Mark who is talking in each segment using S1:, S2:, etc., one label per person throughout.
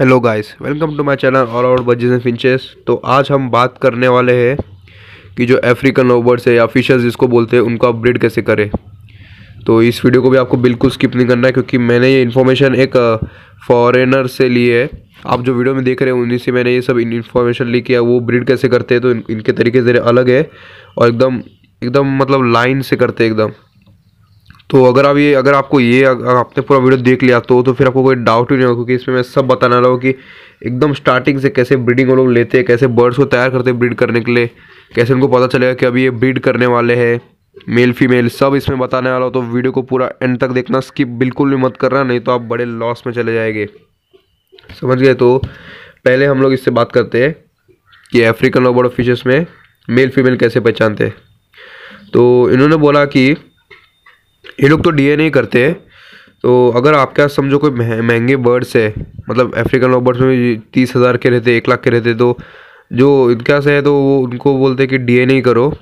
S1: hello guys welcome to my channel all out budgies and finches तो आज हम बात करने वाले हैं कि जो अफ्रीकन लोबर्ड्स है या फिशर्स जिसको बोलते हैं उनको आप कैसे करें तो इस वीडियो को भी आपको बिल्कुल स्किप नहीं करना है क्योंकि मैंने ये इन्फॉर्मेशन एक फॉरेनर से ली है आप जो वीडियो में देख रहे हैं उन्हीं से मैंने ये सब इन्फॉर्मेशन ली किया वो ब्रिड कैसे करते हैं तो इन, इनके तरीके ज़रिए अलग है और एकदम एकदम मतलब लाइन से करते एकदम तो अगर आप ये अगर आपको ये अगर आपने पूरा वीडियो देख लिया तो तो फिर आपको कोई डाउट ही नहीं होगा क्योंकि इसमें मैं सब बताने वाला हूँ कि एकदम स्टार्टिंग से कैसे ब्रीडिंग वो लोग लेते हैं कैसे बर्ड्स को तैयार करते हैं ब्रीड करने के लिए कैसे उनको पता चलेगा कि अभी ये ब्रीड करने वाले हैं मेल फीमेल सब इसमें बताने वाला हो तो वीडियो को पूरा एंड तक देखना स्किप बिल्कुल भी मत करना नहीं तो आप बड़े लॉस में चले जाएंगे समझ गए तो पहले हम लोग इससे बात करते हैं कि अफ्रीकन ऑफ फिशेस में मेल फीमेल कैसे पहचानते हैं तो इन्होंने बोला कि ये लोग तो डीएनए करते हैं तो अगर आपके पास समझो कोई महंगे बर्ड्स है मतलब अफ्रीकन लॉक बर्ड्स में तीस हज़ार के रहते एक लाख के रहते तो जो इनके पास है तो वो उनको बोलते हैं कि डीएनए करो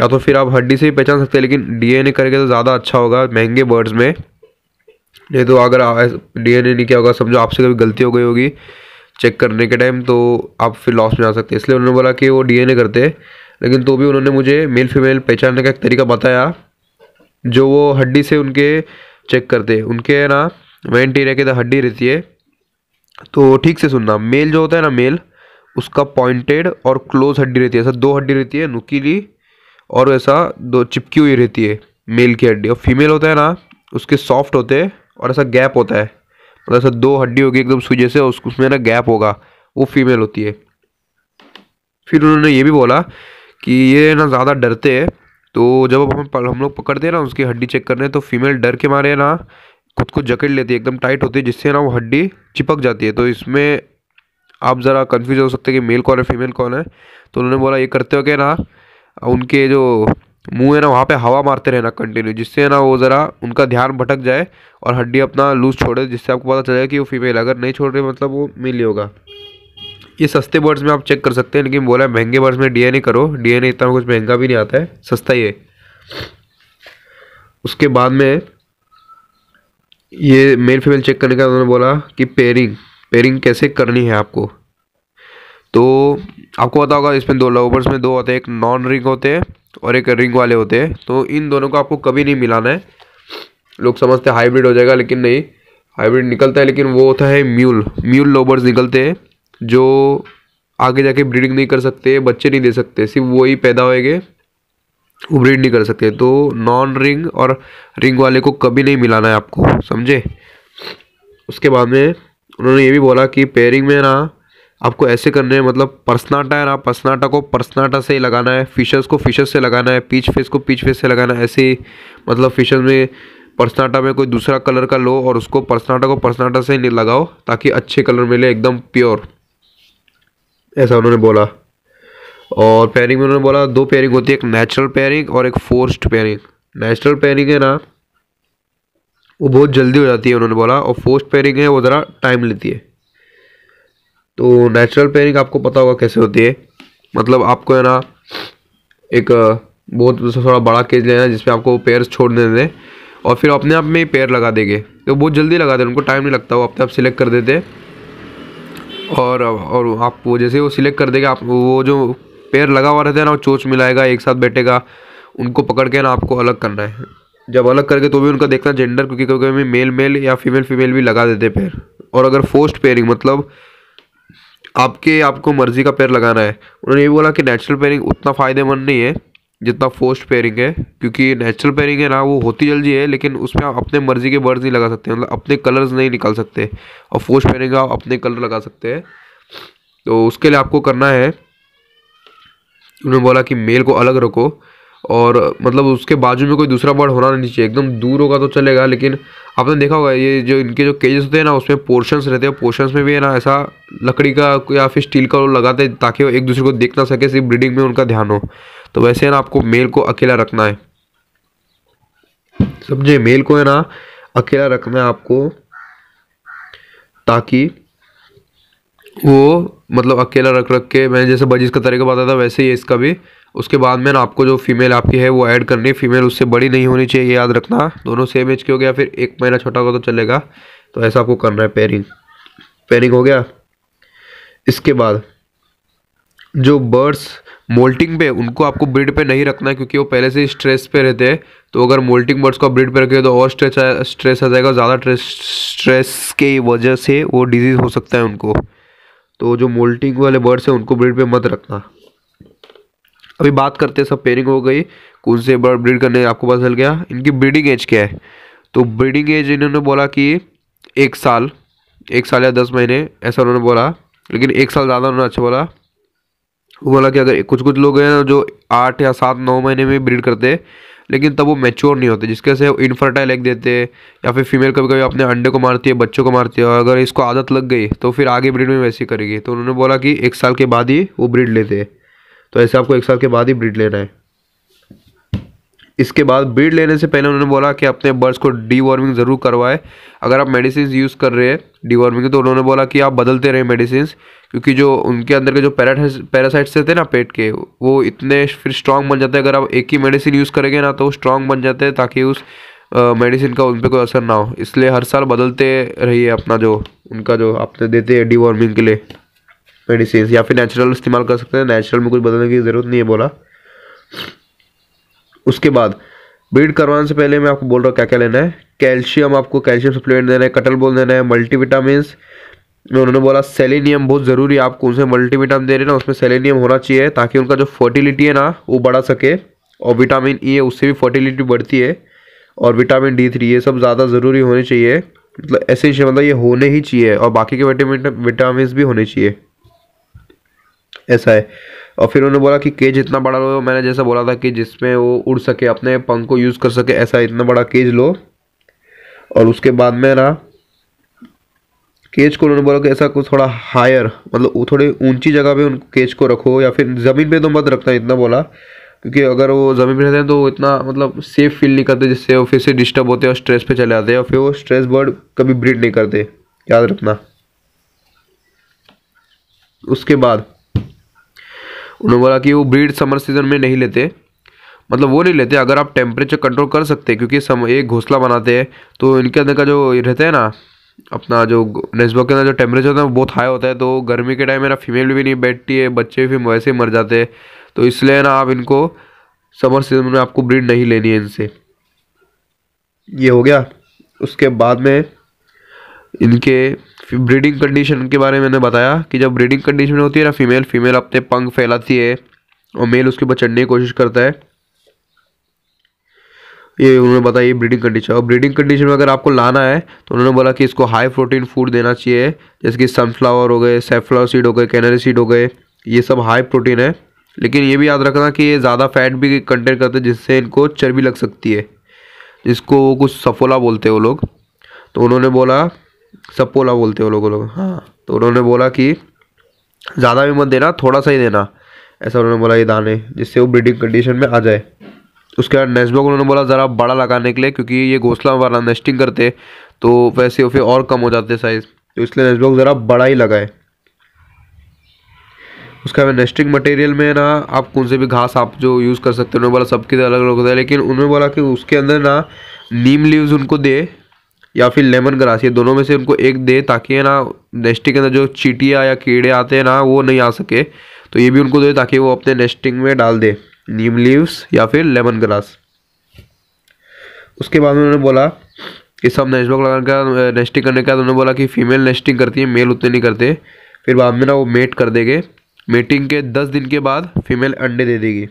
S1: या तो फिर आप हड्डी से ही पहचान सकते हैं लेकिन डीएनए करके तो ज़्यादा अच्छा होगा महंगे बर्ड्स में नहीं तो अगर डी ए नहीं किया होगा समझो आपसे कभी गलती हो गई होगी चेक करने के टाइम तो आप फिर लॉस में आ सकते हैं इसलिए उन्होंने बोला कि वो ए करते हैं लेकिन तो भी उन्होंने मुझे मेल फीमेल पहचानने का एक तरीका बताया जो वो हड्डी से उनके चेक करते हैं उनके है ना वेंटेरिया के तो हड्डी रहती है तो ठीक से सुनना मेल जो होता है ना मेल उसका पॉइंटेड और क्लोज हड्डी रहती है ऐसा दो हड्डी रहती है नुकीली और ऐसा दो चिपकी हुई रहती है मेल की हड्डी और फीमेल होता है ना उसके सॉफ्ट होते हैं और ऐसा गैप होता है मतलब ऐसा दो हड्डी होगी एकदम सूजे से उस, उसमें ना गैप होगा वो फीमेल होती है फिर उन्होंने ये भी बोला कि ये ना ज़्यादा डरते हैं तो जब हम हम लोग पकड़ते हैं ना उसकी हड्डी चेक करने तो फीमेल डर के मारे ना खुद को जकड़ लेती है एकदम टाइट होती है जिससे ना वो हड्डी चिपक जाती है तो इसमें आप ज़रा कन्फ्यूज हो सकते हैं कि मेल कौन है फीमेल कौन है तो उन्होंने बोला ये करते हो ना उनके जो मुँह है ना वहाँ पे हवा मारते रहना कंटिन्यू जिससे ना वो ज़रा उनका ध्यान भटक जाए और हड्डी अपना लूज छोड़े जिससे आपको पता चले कि वो फीमेल अगर नहीं छोड़ रही मतलब वो मेल ही होगा ये सस्ते बर्ड्स में आप चेक कर सकते हैं लेकिन बोला है महंगे बर्ड्स में डीएनए करो डीएनए इतना कुछ महंगा भी नहीं आता है सस्ता ही है उसके बाद में ये मेल फीमेल चेक करने का उन्होंने बोला कि पेयरिंग पेयरिंग कैसे करनी है आपको तो आपको पता होगा इसमें दो लवर्स में दो होते हैं एक नॉन रिंग होते हैं और एक रिंग वाले होते हैं तो इन दोनों को आपको कभी नहीं मिलाना है लोग समझते हैं हाइब्रिड हो जाएगा लेकिन नहीं हाइब्रिड निकलता है लेकिन वो होता है म्यूल म्यूल लोबर्स निकलते हैं जो आगे जाके ब्रीडिंग नहीं कर सकते बच्चे नहीं दे सकते सिर्फ वही पैदा होएंगे वो ब्रीड नहीं कर सकते तो नॉन रिंग और रिंग वाले को कभी नहीं मिलाना है आपको समझे उसके बाद में उन्होंने ये भी बोला कि पेयरिंग में ना आपको ऐसे करने हैं मतलब पर्सनाटा है ना पर्सनाटा को पर्सनाटा से ही लगाना है फिशर्स को फिशर्स से लगाना है पीच फेस को पीच फेस से लगाना है ऐसे ही मतलब फिशर्स में पर्सनाटा में कोई दूसरा कलर का लो और उसको पर्सनाटा को पर्सनाटा से ही लगाओ ताकि अच्छे कलर मिले एकदम प्योर ऐसा उन्होंने बोला और पेयरिंग में उन्होंने बोला दो पेयरिंग होती है एक नेचुरल पेयरिंग और एक फोर्स्ड पेयरिंग नेचुरल पेयरिंग है ना वो बहुत जल्दी हो जाती है उन्होंने बोला और फोर्स्ड पेयरिंग है वो ज़रा टाइम लेती है तो नेचुरल पेयरिंग आपको पता होगा कैसे होती है मतलब आपको है ना एक बहुत मतलब थोड़ा बड़ा केज लेना है जिसमें आपको पेयर छोड़ देते दें और फिर अपने आप में ही पेयर लगा देंगे तो बहुत जल्दी लगा दें उनको टाइम नहीं लगता वो अपने आप सिलेक्ट कर देते हैं और और आप वो जैसे वो सिलेक्ट कर देगा आप वो जो पैर लगा हुआ रहता है ना वो चोच मिलाएगा एक साथ बैठेगा उनको पकड़ के ना आपको अलग करना है जब अलग करके तो भी उनका देखना जेंडर क्योंकि कभी कभी मेल मेल या फीमेल फीमेल भी लगा देते पैर और अगर फोस्ट पेयरिंग मतलब आपके आपको मर्ज़ी का पैर लगाना है उन्होंने ये बोला कि नेचुरल पेयरिंग उतना फ़ायदेमंद नहीं है जितना फोर्स्ट पेयरिंग है क्योंकि नेचुरल पेयरिंग है ना वो होती जल्दी है लेकिन उसमें आप अपने मर्जी के बर्ड्स नहीं लगा सकते मतलब अपने कलर्स नहीं निकाल सकते और फोर्स्ट पेयरिंग आप अपने कलर लगा सकते हैं तो उसके लिए आपको करना है उन्होंने बोला कि मेल को अलग रखो और मतलब उसके बाजू में कोई दूसरा बर्ड होना नहीं चाहिए एकदम दूर होगा तो चलेगा लेकिन आपने देखा होगा ये जो इनके जो केजेस होते हैं ना उसमें पोर्शंस रहते हैं पोर्शंस में भी है ना ऐसा लकड़ी का या फिर स्टील का वो लगाते हैं ताकि वो एक दूसरे को देख ना सके सिर्फ ब्रीडिंग में उनका ध्यान हो तो वैसे है ना आपको मेल को अकेला रखना है समझे मेल को है ना अकेला रखना है आपको ताकि वो मतलब अकेला रख रख के मैंने जैसे बजिस का तरीका बताया था वैसे ही इसका भी उसके बाद में ना आपको जो फीमेल आपकी है वो ऐड करनी है फीमेल उससे बड़ी नहीं होनी चाहिए याद रखना दोनों सेम एज के हो गया फिर एक महीना छोटा होगा तो चलेगा तो ऐसा आपको करना है पेयरिंग पेयरिंग हो गया इसके बाद जो बर्ड्स मोल्टिंग पे उनको आपको ब्रिड पे नहीं रखना क्योंकि वो पहले से स्ट्रेस पे रहते हैं तो अगर मोल्टिंग बर्ड्स को आप ब्रिड पे रखेंगे तो और स्ट्रेस स्ट्रेस आ जाएगा ज़्यादा स्ट्रेस के वजह से वो डिजीज़ हो सकता है उनको तो जो मोल्टिंग वाले बर्ड्स हैं उनको ब्रिड पे मत रखना अभी बात करते हैं सब पेयरिंग हो गई कौन से बर्ड ब्रीड करने आपको पता चल गया इनकी ब्रीडिंग एज क्या है तो ब्रीडिंग एज इन्होंने बोला कि एक साल एक साल या दस महीने ऐसा उन्होंने बोला लेकिन एक साल ज़्यादा उन्होंने अच्छा बोला वो बोला कि अगर कुछ कुछ लोग हैं जो आठ या सात नौ महीने में ब्रीड करते हैं लेकिन तब वो मैच्योर नहीं होते जिसके से इनफर्टाइल एग देते हैं या फिर फीमेल कभी कभी अपने अंडे को मारती है बच्चों को मारती है और अगर इसको आदत लग गई तो फिर आगे ब्रीड में वैसे करेगी तो उन्होंने बोला कि एक साल के बाद ही वो ब्रीड लेते हैं तो ऐसे आपको एक साल के बाद ही ब्रीड लेना है इसके बाद ब्रीड लेने से पहले उन्होंने बोला कि अपने बर्ड्स को डीवॉर्मिंग ज़रूर करवाएं अगर आप मेडिसिन यूज़ कर रहे हैं डीवॉर्मिंग तो उन्होंने बोला कि आप बदलते रहें मेडिसिन क्योंकि जो उनके अंदर के जो पैराट पैरासाइट्स थे ना पेट के वो इतने फिर स्ट्रांग बन जाते हैं अगर आप एक ही मेडिसिन यूज़ करेंगे ना तो वो स्ट्रांग बन जाते हैं ताकि उस मेडिसिन का उन पर कोई असर ना हो इसलिए हर साल बदलते रहिए अपना जो उनका जो आपने देते हैं डीवॉर्मिंग के लिए मेडिसिन या फिर नेचुरल इस्तेमाल कर सकते हैं नेचुरल में कुछ बदलने की ज़रूरत नहीं है बोला उसके बाद ब्रीड करवाने से पहले मैं आपको बोल रहा हूँ क्या क्या लेना है कैल्शियम आपको कैल्शियम सप्लीमेंट देना है कटल बोल देना है मल्टीविटामस में उन्होंने बोला सेलेनियम बहुत ज़रूरी है आपको उनसे मल्टीविटाम दे रहे ना उसमें सेलेनियम होना चाहिए ताकि उनका जो फर्टिलिटी है ना वो बढ़ा सके और विटामिन ई e है उससे भी फर्टिलिटी बढ़ती है और विटामिन डी थ्री ये सब ज़्यादा ज़रूरी होने चाहिए मतलब ऐसे ही मतलब ये होने ही चाहिए और बाकी के विटामिन विटामिन भी होने चाहिए ऐसा है और फिर उन्होंने बोला कि केज इतना बड़ा लो मैंने जैसा बोला था कि जिसमें वो उड़ सके अपने पंख को यूज़ कर सके ऐसा इतना बड़ा केज लो और उसके बाद में रहा केज को उन्होंने बोला कि ऐसा कुछ थोड़ा हायर मतलब थोड़ी ऊंची जगह पे उन केज को रखो या फिर ज़मीन पे तो मत रखना इतना बोला क्योंकि अगर वो ज़मीन पे रहते हैं तो इतना मतलब सेफ फील नहीं करते जिससे वो फिर से डिस्टर्ब होते हैं और स्ट्रेस पे चले आते हैं और फिर वो स्ट्रेस बर्ड कभी ब्रीड नहीं करते याद रखना उसके बाद उन्होंने बोला कि वो ब्रीड समर सीजन में नहीं लेते मतलब वो नहीं लेते अगर आप टेम्परेचर कंट्रोल कर सकते हैं क्योंकि सम एक घोसला बनाते हैं तो इनके अंदर का जो रहता है ना अपना जो नेस्बो के अंदर जो टेम्परेचर होता है वो बहुत हाई होता है तो गर्मी के टाइम में फीमेल भी नहीं बैठती है बच्चे भी वैसे मर जाते हैं तो इसलिए ना आप इनको समर सीजन में आपको ब्रीड नहीं लेनी है इनसे ये हो गया उसके बाद में इनके ब्रीडिंग कंडीशन के बारे में मैंने बताया कि जब ब्रीडिंग कंडीशन में होती है ना फीमेल फीमेल अपने पंख फैलाती है और मेल उसके ऊपर चढ़ने की कोशिश करता है ये उन्होंने बताया ये ब्रीडिंग कंडीशन और ब्रीडिंग कंडीशन में अगर आपको लाना है तो उन्होंने बोला कि इसको हाई प्रोटीन फूड देना चाहिए जैसे कि सनफ्लावर हो गए सेफ्लावर सीड हो गए कैनरी सीड हो गए ये सब हाई प्रोटीन है लेकिन ये भी याद रखना कि ये ज़्यादा फैट भी कंटेंट करते हैं जिससे इनको चर्बी लग सकती है जिसको कुछ सफोला बोलते हैं वो लोग तो उन्होंने बोला सपोला बोलते हो लोगों लोग हाँ तो उन्होंने बोला कि ज़्यादा भी मत देना थोड़ा सा ही देना ऐसा उन्होंने बोला ये दाने जिससे वो ब्रीडिंग कंडीशन में आ जाए उसके बाद नेस्टबॉक उन्होंने बोला ज़रा बड़ा लगाने के लिए क्योंकि ये घोसला वाला नेस्टिंग करते तो वैसे फिर और कम हो जाते साइज़ तो इसलिए नेस्बॉक ज़रा बड़ा ही लगाए उसके बाद नेस्टिंग मटेरियल में ना आप कौन से भी घास आप जो यूज़ कर सकते हो उन्होंने बोला सबके अलग अलग होता है लेकिन उन्होंने बोला कि उसके अंदर ना नीम लीव्स उनको दे या फिर लेमन ग्रास ये दोनों में से उनको एक दे ताकि ना नेस्टिंग के अंदर जो चीटियाँ या कीड़े आते हैं ना वो नहीं आ सके तो ये भी उनको दे ताकि वो अपने नेस्टिंग में डाल दे नीम लीव्स या फिर लेमन ग्रास उसके बाद में उन्होंने बोला कि सब नेचबॉक लगाने का नेस्टिंग करने के बाद उन्होंने बोला कि फीमेल नेस्टिंग करती है मेल उतने नहीं करते फिर बाद में ना वो मेट कर देंगे मेटिंग के दस दिन के बाद फीमेल अंडे दे देगी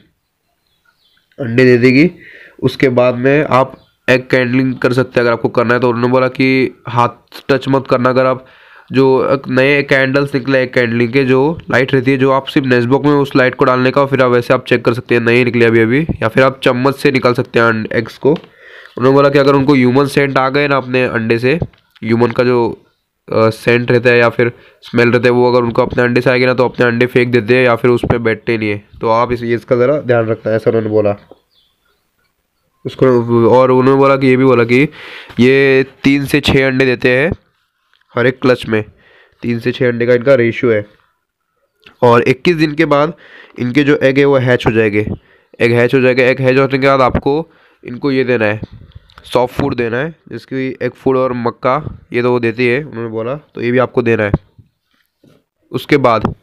S1: अंडे दे देगी उसके बाद में आप एग कैंडलिंग कर सकते हैं अगर आपको करना है तो उन्होंने बोला कि हाथ टच मत करना अगर आप जो नए कैंडल्स निकले एग कैंडलिंग के जो लाइट रहती है जो आप सिर्फ नेसबॉक में उस लाइट को डालने का फिर आप वैसे आप चेक कर सकते हैं नहीं निकले अभी अभी या फिर आप चम्मच से निकाल सकते हैं एग्स को उन्होंने बोला कि अगर उनको ह्यूमन सेंट आ गए ना अपने अंडे से ह्यूमन का जो सेंट रहता है या फिर स्मेल रहता है वो अगर उनको अपने अंडे से आएगी ना तो अपने अंडे फेंक देते हैं या फिर उस पर बैठते नहीं है तो आप इस इसका ज़रा ध्यान रखना है ऐसा उन्होंने बोला उसको और उन्होंने बोला कि ये भी बोला कि ये तीन से छः अंडे देते हैं हर एक क्लच में तीन से छः अंडे का इनका रेशियो है और 21 दिन के बाद इनके जो एग है वो हैच हो जाएंगे एग हैच हो जाएगा एग हैच होने के बाद आपको इनको ये देना है सॉफ्ट फूड देना है जिसकी एग फूड और मक्का ये तो वो देती है उन्होंने बोला तो ये भी आपको देना है उसके बाद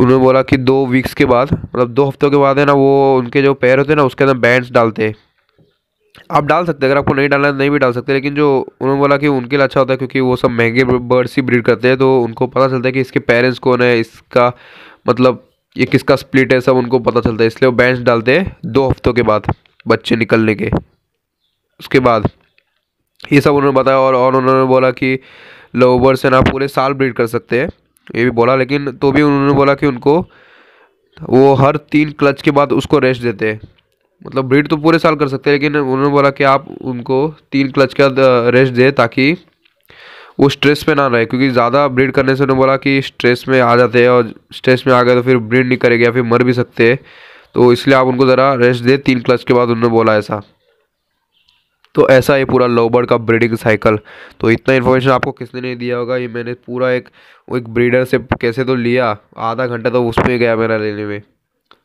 S1: उन्होंने बोला कि दो वीक्स के बाद मतलब दो हफ्तों के बाद है ना वो उनके जो पैर होते हैं ना उसके अंदर बैंड्स डालते हैं आप डाल सकते हैं अगर आपको नहीं डालना है तो नहीं भी डाल सकते लेकिन जो उन्होंने बोला कि उनके लिए अच्छा होता है क्योंकि वो सब महंगे बर्ड्स ही ब्रीड करते हैं तो उनको पता चलता है कि इसके पेरेंट्स कौन है इसका मतलब ये किसका स्प्लिट है सब उनको पता चलता है इसलिए वो बैंड्स डालते हैं दो हफ्तों के बाद बच्चे निकलने के उसके बाद ये सब उन्होंने बताया और उन्होंने बोला कि लोबर्स है ना पूरे साल ब्रीड कर सकते हैं तो ये भी बोला लेकिन तो भी उन्होंने बोला कि उनको वो हर तीन क्लच के बाद उसको रेस्ट देते हैं मतलब ब्रीड तो पूरे साल कर सकते हैं लेकिन उन्होंने बोला कि आप उनको तीन क्लच का रेस्ट दें ताकि वो स्ट्रेस में ना रहे क्योंकि ज़्यादा ब्रीड करने से उन्होंने बोला कि स्ट्रेस में आ जाते हैं और स्ट्रेस में आ गए तो फिर ब्रीड नहीं करेगा फिर मर भी सकते हैं तो इसलिए आप उनको ज़रा रेस्ट दें तीन क्लच के बाद उन्होंने बोला ऐसा तो ऐसा ये पूरा लोबर्ड का ब्रीडिंग साइकिल तो इतना इन्फॉर्मेशन आपको किसने नहीं दिया होगा ये मैंने पूरा एक एक ब्रीडर से कैसे तो लिया आधा घंटा तो उसमें गया मेरा लेने में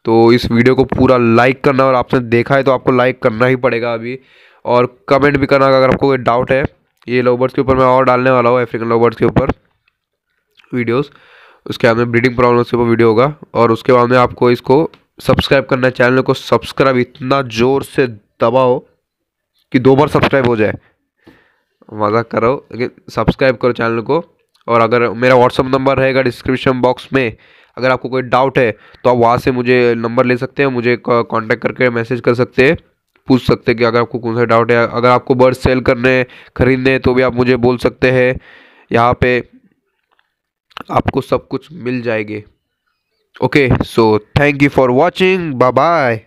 S1: तो इस वीडियो को पूरा लाइक करना और आपने देखा है तो आपको लाइक करना ही पड़ेगा अभी और कमेंट भी करना अगर आपको कोई डाउट है ये लोबर्ड्स के ऊपर मैं और डालने वाला हूँ अफ्रीकन लोबर्ड्स के ऊपर वीडियोस उसके बाद में ब्रीडिंग प्रॉब्लम्स के ऊपर वीडियो होगा और उसके बाद में आपको इसको सब्सक्राइब करना है चैनल को सब्सक्राइब इतना ज़ोर से दबाओ कि दो बार सब्सक्राइब हो जाए मजाक करो लेकिन सब्सक्राइब करो चैनल को और अगर मेरा व्हाट्सअप नंबर रहेगा डिस्क्रिप्शन बॉक्स में अगर आपको कोई डाउट है तो आप वहाँ से मुझे नंबर ले सकते हैं मुझे कांटेक्ट करके मैसेज कर सकते हैं पूछ सकते हैं कि अगर आपको कौन सा डाउट है अगर आपको बर्ड सेल करने खरीदने तो भी आप मुझे बोल सकते हैं यहाँ पे आपको सब कुछ मिल जाएगी okay so thank you for watching bye